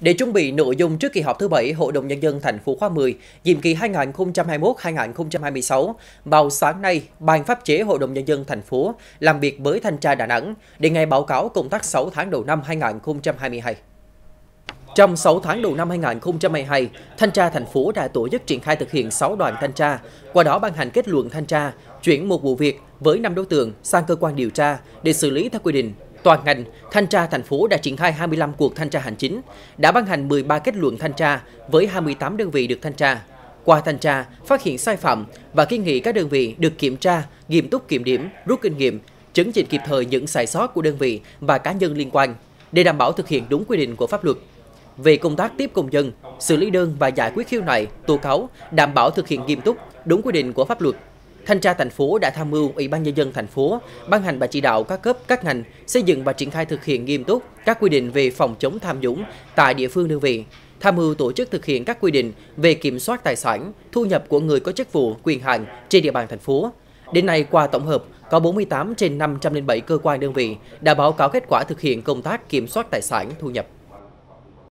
Để chuẩn bị nội dung trước kỳ họp thứ bảy Hội đồng Nhân dân thành phố khóa 10, nhiệm kỳ 2021-2026, vào sáng nay, Ban pháp chế Hội đồng Nhân dân thành phố làm việc với Thanh tra Đà Nẵng để nghe báo cáo công tác 6 tháng đầu năm 2022. Trong 6 tháng đầu năm 2022, Thanh tra thành phố đã tổ chức triển khai thực hiện 6 đoàn thanh tra, qua đó ban hành kết luận thanh tra, chuyển một vụ việc với 5 đối tượng sang cơ quan điều tra để xử lý theo quy định Toàn ngành, thanh tra thành phố đã triển khai 25 cuộc thanh tra hành chính, đã ban hành 13 kết luận thanh tra với 28 đơn vị được thanh tra. Qua thanh tra, phát hiện sai phạm và kiến nghị các đơn vị được kiểm tra, nghiêm túc kiểm điểm, rút kinh nghiệm, chấn chỉnh kịp thời những sai sót của đơn vị và cá nhân liên quan để đảm bảo thực hiện đúng quy định của pháp luật. Về công tác tiếp công dân, xử lý đơn và giải quyết khiếu nại, tố cáo, đảm bảo thực hiện nghiêm túc, đúng quy định của pháp luật. Thanh tra thành phố đã tham mưu Ủy ban nhân dân thành phố ban hành và chỉ đạo các cấp các ngành xây dựng và triển khai thực hiện nghiêm túc các quy định về phòng chống tham nhũng tại địa phương đơn vị, tham mưu tổ chức thực hiện các quy định về kiểm soát tài sản, thu nhập của người có chức vụ, quyền hạn trên địa bàn thành phố. Đến nay qua tổng hợp có 48 trên 507 cơ quan đơn vị đã báo cáo kết quả thực hiện công tác kiểm soát tài sản, thu nhập.